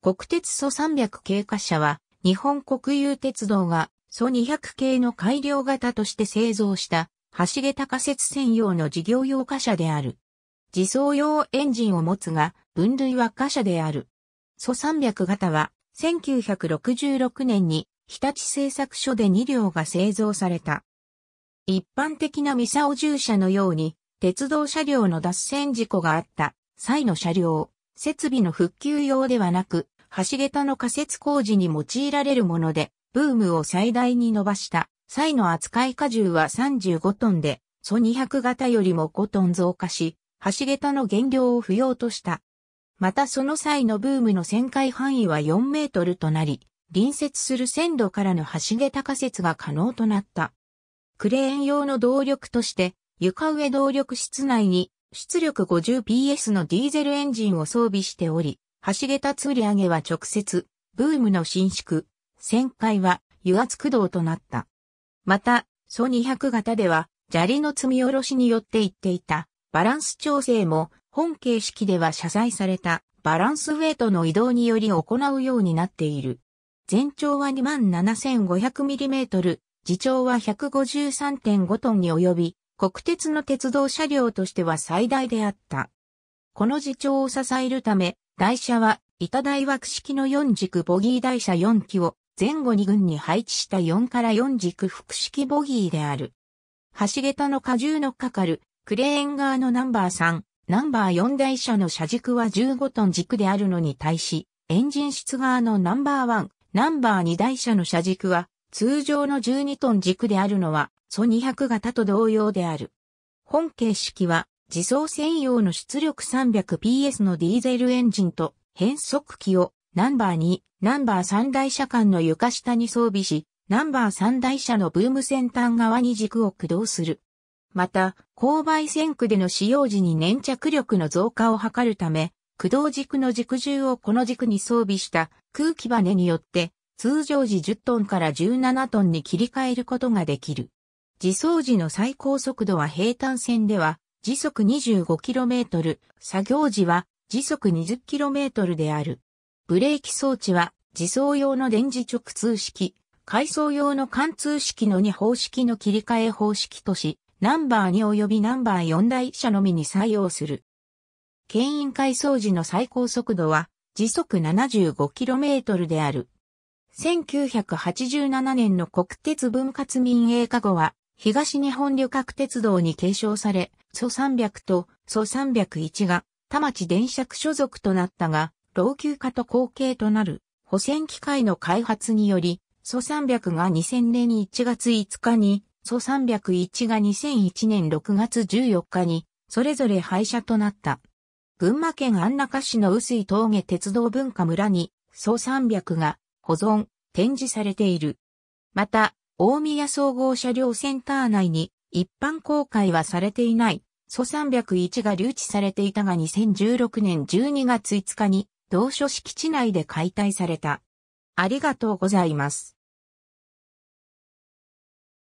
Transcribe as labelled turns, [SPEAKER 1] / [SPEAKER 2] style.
[SPEAKER 1] 国鉄蘇300系貨車は、日本国有鉄道が蘇200系の改良型として製造した、橋桁仮設専用の事業用貨車である。自走用エンジンを持つが、分類は貨車である。蘇300型は、1966年に日立製作所で2両が製造された。一般的なミサオ従車のように、鉄道車両の脱線事故があった際の車両。設備の復旧用ではなく、橋桁の仮設工事に用いられるもので、ブームを最大に伸ばした際の扱い荷重は35トンで、ソ200型よりも5トン増加し、橋桁の減量を不要とした。またその際のブームの旋回範囲は4メートルとなり、隣接する線路からの橋桁仮設が可能となった。クレーン用の動力として、床上動力室内に出力 50PS のディーゼルエンジンを装備しており、橋桁吊り上げは直接、ブームの伸縮、旋回は油圧駆動となった。また、ソ200型では、砂利の積み下ろしによって言っていた、バランス調整も、本形式では謝罪された、バランスウェイトの移動により行うようになっている。全長は 27,500mm、自長は153.5トンに及び、国鉄の鉄道車両としては最大であった。この自重を支えるため、台車は板台枠式の4軸ボギー台車4機を前後2軍に配置した4から4軸複式ボギーである。橋桁の荷重のかかるクレーン側のナンバー3、ナンバー4台車の車軸は15トン軸であるのに対し、エンジン室側のナンバー1、ナンバー2台車の車軸は通常の12トン軸であるのはソ200型と同様である。本形式は自走専用の出力 300PS のディーゼルエンジンと変速機をナンバー2、ナンバー3台車間の床下に装備し、ナンバー3台車のブーム先端側に軸を駆動する。また、勾配線区での使用時に粘着力の増加を図るため、駆動軸の軸重をこの軸に装備した空気バネによって、通常時10トンから17トンに切り替えることができる。自走時の最高速度は平坦線では時速 25km、作業時は時速 20km である。ブレーキ装置は自走用の電磁直通式、回送用の貫通式の2方式の切り替え方式とし、ナンバー2及びナンバー4台車のみに採用する。牽引回送時の最高速度は時速 75km である。1987年の国鉄分割民営化後は東日本旅客鉄道に継承され、蘇300と蘇301が田町電車区所属となったが、老朽化と後継となる保線機械の開発により、蘇300が2000年1月5日に、蘇301が2001年6月14日に、それぞれ廃車となった。群馬県安中市の薄井峠鉄道文化村に、蘇300が保存、展示されている。また、大宮総合車両センター内に一般公開はされていない、蘇301が留置されていたが2016年12月5日に同書敷地内で解体された。ありがとうございます。